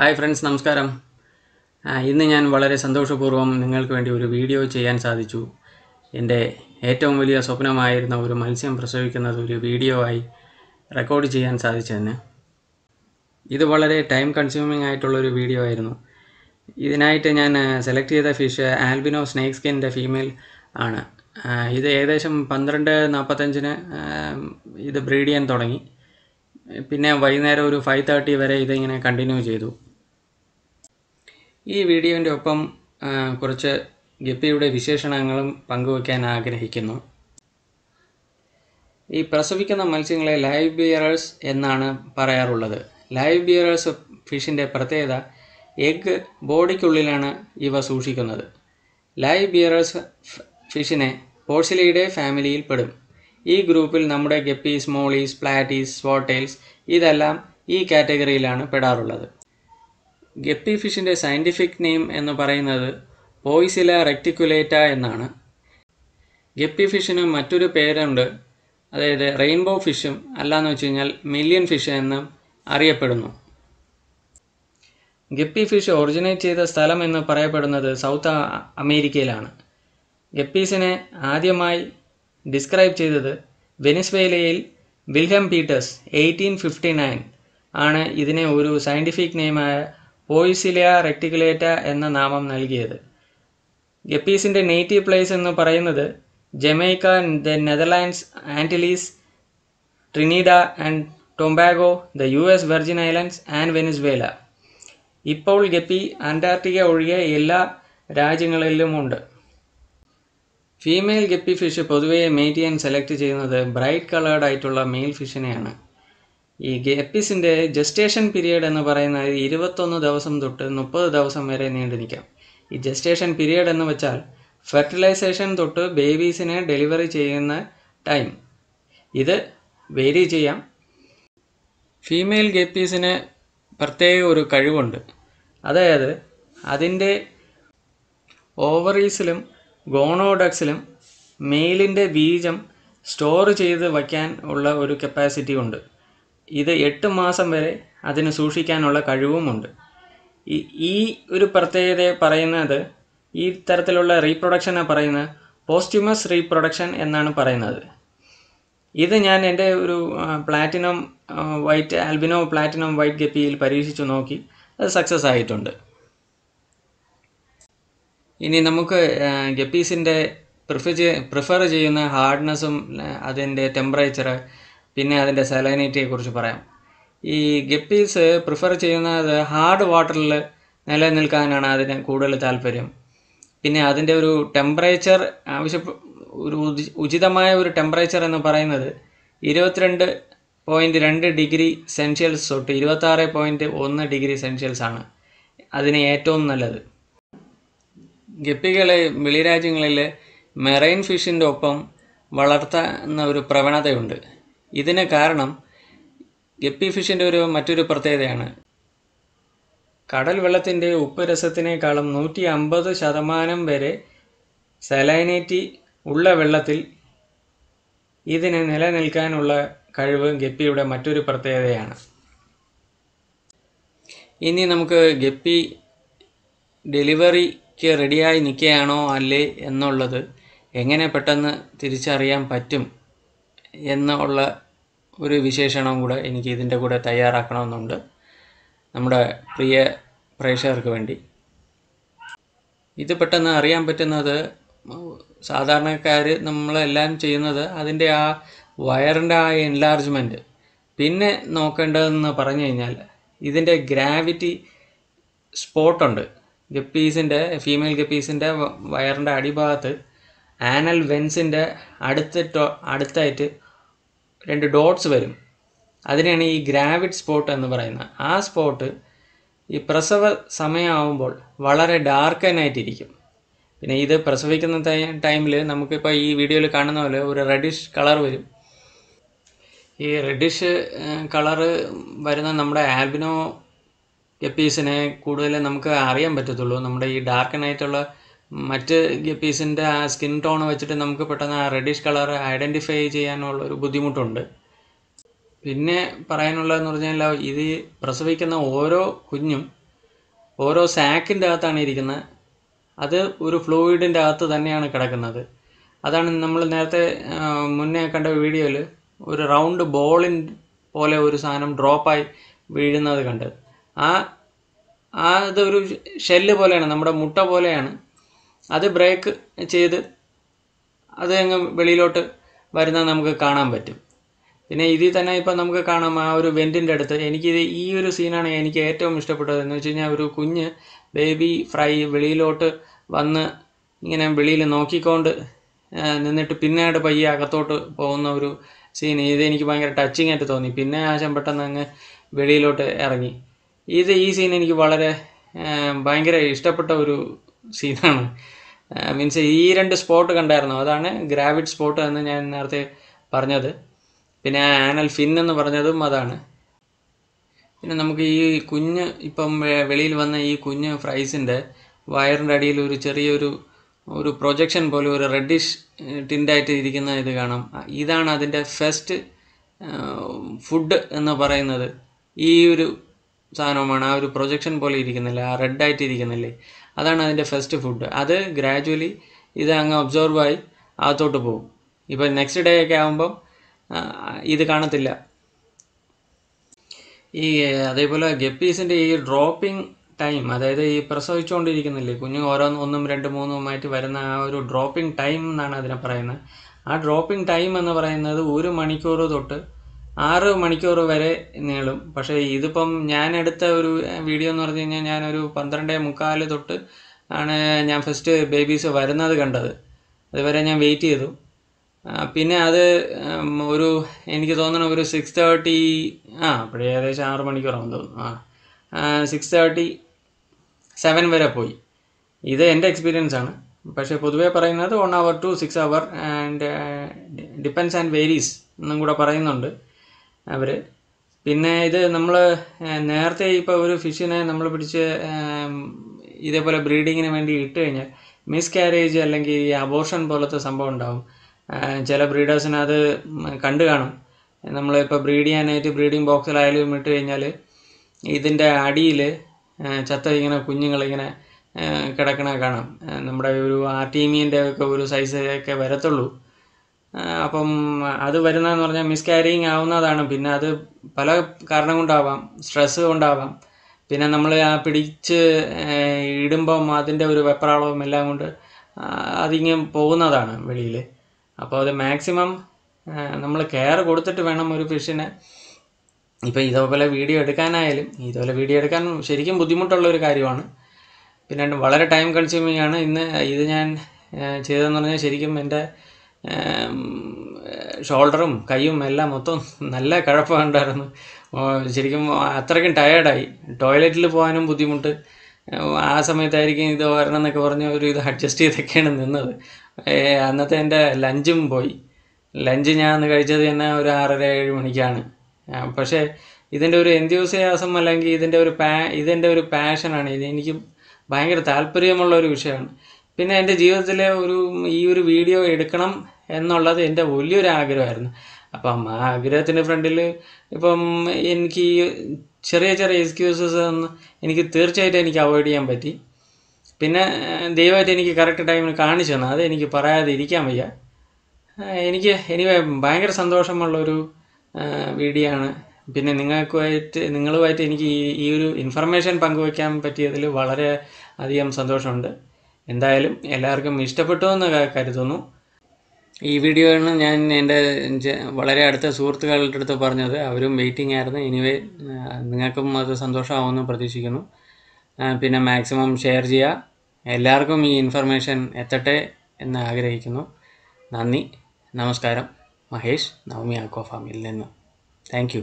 hi friends നമസ്കാരം ഇന്ന് ഞാൻ വളരെ സന്തോഷപൂർവ്വം നിങ്ങൾക്ക് വേണ്ടി ഒരു വീഡിയോ ചെയ്യാൻ സാധിച്ചു എൻ്റെ ഏറ്റവും വലിയ സ്വപ്നമായിരുന്ന ഒരു മത്സ്യം പ്രസവിക്കുന്നത് ഒരു വീഡിയോ ആയി റെക്കോർഡ് ചെയ്യാൻ സാധിച്ചതിന് ഇത് വളരെ ടൈം കൺസ്യൂമിംഗ് ആയിട്ടുള്ളൊരു വീഡിയോ ആയിരുന്നു ഇതിനായിട്ട് ഞാൻ സെലക്ട് ചെയ്ത ഫിഷ് ആൽബിനോ സ്നേക്ക് സ്കിൻ്റെ ഫീമെയിൽ ആണ് ഇത് ഏകദേശം പന്ത്രണ്ട് നാൽപ്പത്തഞ്ചിന് ഇത് ബ്രീഡ് ചെയ്യാൻ തുടങ്ങി പിന്നെ വൈകുന്നേരം ഒരു ഫൈവ് തേർട്ടി വരെ ഇതിങ്ങനെ കണ്ടിന്യൂ ചെയ്തു ഈ വീഡിയോൻ്റെ ഒപ്പം കുറച്ച് ഗപ്പിയുടെ വിശേഷണങ്ങളും പങ്കുവയ്ക്കാൻ ആഗ്രഹിക്കുന്നു ഈ പ്രസവിക്കുന്ന മത്സ്യങ്ങളെ ലൈവ് ബിയറേഴ്സ് എന്നാണ് പറയാറുള്ളത് ലൈവ് ബിയറേഴ്സ് ഫിഷിൻ്റെ പ്രത്യേകത എഗ് ബോഡിക്കുള്ളിലാണ് ഇവ സൂക്ഷിക്കുന്നത് ലൈവ് ബിയറേഴ്സ് ഫിഷിനെ പോഴ്സിലയുടെ ഫാമിലിയിൽ പെടും ഈ ഗ്രൂപ്പിൽ നമ്മുടെ ഗപ്പീസ് മോളീസ് പ്ലാറ്റീസ് സ്വാട്ടേൽസ് ഇതെല്ലാം ഈ കാറ്റഗറിയിലാണ് പെടാറുള്ളത് ഗപ്പി ഫിഷിൻ്റെ സയൻറ്റിഫിക് നെയിം എന്ന് പറയുന്നത് പോയിസില റെക്ടിക്കുലേറ്റ എന്നാണ് ഗപ്പി ഫിഷിന് മറ്റൊരു പേരുണ്ട് അതായത് റെയിൻബോ ഫിഷും അല്ലാന്ന് വെച്ച് കഴിഞ്ഞാൽ മില്യൺ ഫിഷ് എന്നും അറിയപ്പെടുന്നു ഗപ്പി ഫിഷ് ഒറിജിനേറ്റ് ചെയ്ത സ്ഥലം എന്ന് പറയപ്പെടുന്നത് സൗത്ത് അമേരിക്കയിലാണ് ഗപ്പീസിനെ ആദ്യമായി ഡിസ്ക്രൈബ് ചെയ്തത് വെനിസ്വേലയിൽ Wilhelm Peters eighteen fifty nine ആണ് ഇതിനെ ഒരു സയൻറ്റിഫിക് നെയിമായ വോയിസിലിയ റെട്ടിക്കുലേറ്റ എന്ന നാമം നൽകിയത് ഗപ്പീസിൻ്റെ നെയ്റ്റീവ് പ്ലേസ് എന്ന് പറയുന്നത് Jamaica the Netherlands Antilles Trinidad and Tobago the U S Virgin Islands and Venezuela ഇപ്പോൾ ഗപ്പി അന്റാർട്ടിക്ക ഒഴികെ എല്ലാ രാജ്യങ്ങളിലുമുണ്ട് ഫീമെയിൽ ഗപ്പി ഫിഷ് പൊതുവെ മെയ്റ്റ് ചെയ്യാൻ സെലക്ട് ചെയ്യുന്നത് ബ്രൈറ്റ് കളേർഡ് ആയിട്ടുള്ള മെയിൽ ഫിഷിനെയാണ് ഈ ഗേപ്പിസിൻ്റെ ജസ്റ്റേഷൻ പീരീഡ് എന്ന് പറയുന്നത് ഇരുപത്തൊന്ന് ദിവസം തൊട്ട് മുപ്പത് ദിവസം വരെ നീണ്ടു നിൽക്കാം ഈ ജസ്റ്റേഷൻ പീരീഡ് എന്ന് വെച്ചാൽ ഫെർട്ടിലൈസേഷൻ തൊട്ട് ബേബീസിനെ ഡെലിവറി ചെയ്യുന്ന ടൈം ഇത് വേരി ചെയ്യാം ഫീമെയിൽ ഗേപ്പീസിന് പ്രത്യേക ഒരു കഴിവുണ്ട് അതായത് അതിൻ്റെ ഓവറീസിലും ഗോണോഡക്സിലും മെയിലിൻ്റെ ബീജം സ്റ്റോർ ചെയ്ത് വയ്ക്കാൻ ഉള്ള ഒരു കപ്പാസിറ്റി ഉണ്ട് ഇത് എട്ട് മാസം വരെ അതിന് സൂക്ഷിക്കാനുള്ള കഴിവുമുണ്ട് ഈ ഒരു പ്രത്യേകത പറയുന്നത് ഈ തരത്തിലുള്ള റീപ്രൊഡക്ഷനെ പറയുന്നത് പോസ്റ്റ്യൂമസ് റീപ്രൊഡക്ഷൻ എന്നാണ് പറയുന്നത് ഇത് ഞാൻ എൻ്റെ ഒരു platinum white albino platinum white ഗപ്പിയിൽ പരീക്ഷിച്ചു നോക്കി അത് സക്സസ് ആയിട്ടുണ്ട് ഇനി നമുക്ക് ഗപ്പീസിൻ്റെ പ്രിഫർ പ്രിഫർ ചെയ്യുന്ന ഹാർഡ്നെസ്സും അതിൻ്റെ ടെമ്പറേച്ചർ പിന്നെ അതിൻ്റെ സലൈനിറ്റിയെക്കുറിച്ച് പറയാം ഈ ഗപ്പീസ് പ്രിഫർ ചെയ്യുന്നത് ഹാർഡ് വാട്ടറിൽ നിലനിൽക്കാനാണ് അതിന് കൂടുതൽ താല്പര്യം പിന്നെ അതിൻ്റെ ഒരു ടെമ്പറേച്ചർ ആവശ്യ ഒരു ഉചിതമായ ഒരു ടെമ്പറേച്ചർ എന്ന് പറയുന്നത് ഇരുപത്തിരണ്ട് പോയിൻറ്റ് രണ്ട് ഡിഗ്രി സെൻഷ്യൽസ് തൊട്ട് ഇരുപത്താറ് പോയിൻറ്റ് ഒന്ന് ഡിഗ്രി സെൻഷ്യൽസ് ആണ് അതിന് ഏറ്റവും നല്ലത് ഗപ്പികളെ വെളിരാജ്യങ്ങളിൽ മെറൈൻ ഫിഷിൻ്റെ ഒപ്പം വളർത്തുന്ന ഒരു പ്രവണതയുണ്ട് ഇതിന് കാരണം ഗപ്പി ഒരു മറ്റൊരു പ്രത്യേകതയാണ് കടൽ വെള്ളത്തിൻ്റെ ഉപ്പ് രസത്തിനേക്കാളും നൂറ്റി അമ്പത് ശതമാനം വരെ സലൈനേറ്റി ഉള്ള വെള്ളത്തിൽ ഇതിന് നിലനിൽക്കാനുള്ള കഴിവ് ഗപ്പിയുടെ മറ്റൊരു പ്രത്യേകതയാണ് ഇനി നമുക്ക് ഗപ്പി ഡെലിവറിക്ക് റെഡിയായി നിൽക്കുകയാണോ അല്ലേ എന്നുള്ളത് എങ്ങനെ പെട്ടെന്ന് തിരിച്ചറിയാൻ പറ്റും എന്നുള്ള ഒരു വിശേഷണം കൂടെ എനിക്ക് ഇതിൻ്റെ കൂടെ തയ്യാറാക്കണമെന്നുണ്ട് നമ്മുടെ പ്രിയ പ്രേക്ഷകർക്ക് വേണ്ടി ഇത് പെട്ടെന്ന് അറിയാൻ പറ്റുന്നത് സാധാരണക്കാർ നമ്മളെല്ലാം ചെയ്യുന്നത് അതിൻ്റെ ആ വയറിൻ്റെ ആ എൻലാർജ്മെൻറ്റ് പിന്നെ നോക്കേണ്ടതെന്ന് പറഞ്ഞു കഴിഞ്ഞാൽ ഇതിൻ്റെ ഗ്രാവിറ്റി സ്പോട്ടുണ്ട് ഗപ്പീസിൻ്റെ ഫീമെയിൽ ഗപ്പീസിൻ്റെ വയറിൻ്റെ അടിഭാഗത്ത് ആനൽ വെൻസിൻ്റെ അടുത്ത അടുത്തായിട്ട് രണ്ട് ഡോട്ട്സ് വരും അതിനാണ് ഈ ഗ്രാവിഡ് സ്പോട്ട് എന്ന് പറയുന്നത് ആ സ്പോട്ട് ഈ പ്രസവ സമയമാവുമ്പോൾ വളരെ ഡാർക്കനായിട്ടിരിക്കും പിന്നെ ഇത് പ്രസവിക്കുന്ന ടൈമിൽ നമുക്കിപ്പോൾ ഈ വീഡിയോയിൽ കാണുന്ന പോലെ ഒരു റെഡിഷ് കളർ വരും ഈ റെഡിഷ് കളറ് വരുന്ന നമ്മുടെ ആൽബിനോ കെപ്പീസിനെ കൂടുതൽ നമുക്ക് അറിയാൻ പറ്റത്തുള്ളൂ നമ്മുടെ ഈ ഡാർക്കനായിട്ടുള്ള മറ്റ് ഗപ്പീസിൻ്റെ ആ സ്കിൻ ടോൺ വെച്ചിട്ട് നമുക്ക് പെട്ടെന്ന് ആ റെഡിഷ് കളർ ഐഡൻറ്റിഫൈ ചെയ്യാനുള്ള ഒരു ബുദ്ധിമുട്ടുണ്ട് പിന്നെ പറയാനുള്ളതെന്ന് പറഞ്ഞാൽ ഇത് പ്രസവിക്കുന്ന ഓരോ കുഞ്ഞും ഓരോ സാക്കിൻ്റെ അകത്താണ് ഇരിക്കുന്നത് അത് ഒരു ഫ്ലൂയിഡിൻ്റെ അകത്ത് തന്നെയാണ് കിടക്കുന്നത് അതാണ് നമ്മൾ നേരത്തെ മുന്നേ കണ്ട വീഡിയോയിൽ ഒരു റൗണ്ട് ബോളിൻ പോലെ ഒരു സാധനം ഡ്രോപ്പായി വീഴുന്നത് കണ്ട് ആ ആ അതൊരു ഷെല്ല് പോലെയാണ് നമ്മുടെ മുട്ട പോലെയാണ് അത് ബ്രേക്ക് ചെയ്ത് അത് അങ്ങ് വെളിയിലോട്ട് വരുന്നത് നമുക്ക് കാണാൻ പറ്റും പിന്നെ ഇതിൽ തന്നെ ഇപ്പം നമുക്ക് കാണാം ആ ഒരു വെൻറ്റിൻ്റെ അടുത്ത് എനിക്കിത് ഈ ഒരു സീനാണ് എനിക്ക് ഏറ്റവും ഇഷ്ടപ്പെട്ടത് എന്ന് വെച്ച് കഴിഞ്ഞാൽ ഒരു കുഞ്ഞ് ബേബി ഫ്രൈ വെളിയിലോട്ട് വന്ന് ഇങ്ങനെ വെളിയിൽ നോക്കിക്കൊണ്ട് നിന്നിട്ട് പിന്നീട് പയ്യെ അകത്തോട്ട് പോകുന്ന ഒരു സീൻ ഇത് എനിക്ക് ഭയങ്കര ടച്ചിങ് ആയിട്ട് തോന്നി പിന്നെ ആശം പെട്ടെന്ന് അങ്ങ് വെളിയിലോട്ട് ഇറങ്ങി ഇത് ഈ സീൻ എനിക്ക് വളരെ ഭയങ്കര ഇഷ്ടപ്പെട്ട ഒരു സീനാണ് മീൻസ് ഈ രണ്ട് സ്പോട്ട് കണ്ടായിരുന്നു അതാണ് ഗ്രാവിഡ് സ്പോട്ട് എന്ന് ഞാൻ നേരത്തെ പറഞ്ഞത് പിന്നെ ആനൽ ഫിൻ എന്ന് പറഞ്ഞതും അതാണ് പിന്നെ നമുക്ക് ഈ കുഞ്ഞ് ഇപ്പം വെളിയിൽ വന്ന ഈ കുഞ്ഞ് ഫ്രൈസിൻ്റെ വയറിൻ്റെ അടിയിൽ ഒരു ചെറിയൊരു ഒരു പ്രൊജക്ഷൻ പോലെ ഒരു റെഡിഷ് ടിൻഡായിട്ട് ഇരിക്കുന്ന ഇത് കാണാം ഇതാണ് അതിൻ്റെ ഫസ്റ്റ് ഫുഡ് എന്ന് പറയുന്നത് ഈ ഒരു സാധനവുമാണ് ആ ഒരു പ്രൊജക്ഷൻ പോലെ ഇരിക്കുന്നില്ല ആ റെഡായിട്ട് ഇരിക്കുന്നില്ലേ അതാണ് അതിൻ്റെ ഫസ്റ്റ് ഫുഡ് അത് ഗ്രാജുവലി ഇത് അങ്ങ് ആയി അകത്തോട്ട് പോകും ഇപ്പം നെക്സ്റ്റ് ഡേ ഒക്കെ ആകുമ്പം ഇത് കാണത്തില്ല ഈ അതേപോലെ ഗപ്പീസിൻ്റെ ഈ ഡ്രോപ്പിംഗ് ടൈം അതായത് ഈ പ്രസവിച്ചുകൊണ്ടിരിക്കുന്നില്ലേ കുഞ്ഞ് ഓരോന്ന് ഒന്നും രണ്ടും മൂന്നുമായിട്ട് വരുന്ന ആ ഒരു ഡ്രോപ്പിംഗ് ടൈം എന്നാണ് അതിനെ പറയുന്നത് ആ ഡ്രോപ്പിംഗ് ടൈം എന്ന് പറയുന്നത് ഒരു മണിക്കൂർ തൊട്ട് ആറ് മണിക്കൂർ വരെ നീളും പക്ഷേ ഇതിപ്പം ഞാൻ എടുത്ത ഒരു വീഡിയോ എന്ന് പറഞ്ഞു കഴിഞ്ഞാൽ ഞാനൊരു പന്ത്രണ്ട് മുക്കാൽ തൊട്ട് ആണ് ഞാൻ ഫസ്റ്റ് ബേബീസ് വരുന്നത് കണ്ടത് അതുവരെ ഞാൻ വെയിറ്റ് ചെയ്തു പിന്നെ അത് ഒരു എനിക്ക് തോന്നണ ഒരു സിക്സ് തേർട്ടി ആ അപ്പോഴേ ഏകദേശം ആറ് മണിക്കൂറാകും തോന്നുന്നു ആ സിക്സ് തേർട്ടി സെവൻ വരെ പോയി ഇത് എൻ്റെ എക്സ്പീരിയൻസ് ആണ് പക്ഷേ പൊതുവേ പറയുന്നത് one hour to six hour and depends and varies എന്നും കൂടെ പറയുന്നുണ്ട് അവർ പിന്നെ ഇത് നമ്മൾ നേരത്തെ ഇപ്പോൾ ഒരു ഫിഷിനെ നമ്മൾ പിടിച്ച് ഇതേപോലെ ബ്രീഡിങ്ങിന് വേണ്ടി ഇട്ട് കഴിഞ്ഞാൽ മിസ് കാരേജ് അല്ലെങ്കിൽ ഈ അബോഷൻ പോലത്തെ സംഭവം ഉണ്ടാവും ചില ബ്രീഡേഴ്സിനത് അത് കണ്ടു കാണും നമ്മളിപ്പോൾ ബ്രീഡ് ചെയ്യാനായിട്ട് ബ്രീഡിംഗ് ബോക്സിലായാലും ഇട്ട് കഴിഞ്ഞാൽ ഇതിൻ്റെ അടിയിൽ ചത്ത ഇങ്ങനെ കുഞ്ഞുങ്ങളിങ്ങനെ കിടക്കണ കാണാം നമ്മുടെ ഒരു ടീമിൻ്റെ ഒക്കെ ഒരു സൈസ് ഒക്കെ വരത്തുള്ളൂ അപ്പം അത് വരുന്നതെന്ന് പറഞ്ഞാൽ മിസ്കാരിയിങ് ആവുന്നതാണ് പിന്നെ അത് പല കാരണം കൊണ്ടാവാം സ്ട്രെസ് കൊണ്ടാവാം പിന്നെ നമ്മൾ ആ പിടിച്ച് ഇടുമ്പം അതിൻ്റെ ഒരു വെപ്രാളവും എല്ലാം കൊണ്ട് അതിങ്ങ് പോകുന്നതാണ് വെളിയിൽ അപ്പോൾ അത് മാക്സിമം നമ്മൾ കെയർ കൊടുത്തിട്ട് വേണം ഒരു ഫിഷിനെ ഇപ്പോൾ ഇതേപോലെ വീഡിയോ എടുക്കാനായാലും ഇതുപോലെ വീഡിയോ എടുക്കാൻ ശരിക്കും ബുദ്ധിമുട്ടുള്ള ഒരു കാര്യമാണ് പിന്നെ വളരെ ടൈം കൺസ്യൂമിങ് ആണ് ഇന്ന് ഇത് ഞാൻ ചെയ്തതെന്ന് പറഞ്ഞാൽ ശരിക്കും എൻ്റെ ഷോൾഡറും കൈയും എല്ലാം മൊത്തം നല്ല കഴപ്പമുണ്ടായിരുന്നു ശരിക്കും അത്രയ്ക്കും ടയേർഡായി ടോയ്ലറ്റിൽ പോകാനും ബുദ്ധിമുട്ട് ആ സമയത്തായിരിക്കും ഇത് വരണം എന്നൊക്കെ പറഞ്ഞ് ഒരു ഇത് അഡ്ജസ്റ്റ് ചെയ്തൊക്കെയാണ് നിന്നത് അന്നത്തെ എൻ്റെ ലഞ്ചും പോയി ലഞ്ച് ഞാൻ അന്ന് കഴിച്ചത് തന്നെ ഒരു ആറര ഏഴ് മണിക്കാണ് പക്ഷേ ഇതിൻ്റെ ഒരു എന്ത്യൂസിയാസം അല്ലെങ്കിൽ ഇതിൻ്റെ ഒരു പാ ഇതിൻ്റെ ഒരു പാഷനാണ് ഇത് എനിക്ക് ഭയങ്കര താല്പര്യമുള്ള ഒരു വിഷയമാണ് പിന്നെ എൻ്റെ ജീവിതത്തിലെ ഒരു ഈ ഒരു വീഡിയോ എടുക്കണം എന്നുള്ളത് എൻ്റെ വലിയൊരു ആഗ്രഹമായിരുന്നു അപ്പം ആ ആഗ്രഹത്തിൻ്റെ ഫ്രണ്ടിൽ ഇപ്പം എനിക്ക് ചെറിയ ചെറിയ എക്സ്ക്യൂസസ് എനിക്ക് തീർച്ചയായിട്ടും എനിക്ക് അവോയ്ഡ് ചെയ്യാൻ പറ്റി പിന്നെ ദയവായിട്ട് എനിക്ക് കറക്റ്റ് ടൈമിൽ കാണിച്ചു തന്നു അത് എനിക്ക് പറയാതെ ഇരിക്കാൻ വയ്യ എനിക്ക് എനിവേ ഭയങ്കര സന്തോഷമുള്ളൊരു വീഡിയോ ആണ് പിന്നെ നിങ്ങൾക്കുമായിട്ട് നിങ്ങളുമായിട്ട് എനിക്ക് ഈ ഈ ഒരു ഇൻഫർമേഷൻ പങ്കുവയ്ക്കാൻ പറ്റിയതിൽ വളരെ അധികം സന്തോഷമുണ്ട് എന്തായാലും എല്ലാവർക്കും ഇഷ്ടപ്പെട്ടു എന്ന് കരുതുന്നു ഈ വീഡിയോയാണ് ഞാൻ എൻ്റെ വളരെ അടുത്ത സുഹൃത്തുക്കളുടെ അടുത്ത് പറഞ്ഞത് അവരും വെയിറ്റിംഗ് ആയിരുന്നു എനിവേ നിങ്ങൾക്കും അത് സന്തോഷമാവുമെന്ന് പ്രതീക്ഷിക്കുന്നു പിന്നെ മാക്സിമം ഷെയർ ചെയ്യുക എല്ലാവർക്കും ഈ ഇൻഫർമേഷൻ എത്തട്ടെ എന്ന് ആഗ്രഹിക്കുന്നു നന്ദി നമസ്കാരം മഹേഷ് നവമി ആക്കോ ഫാമിൽ നിന്ന് താങ്ക്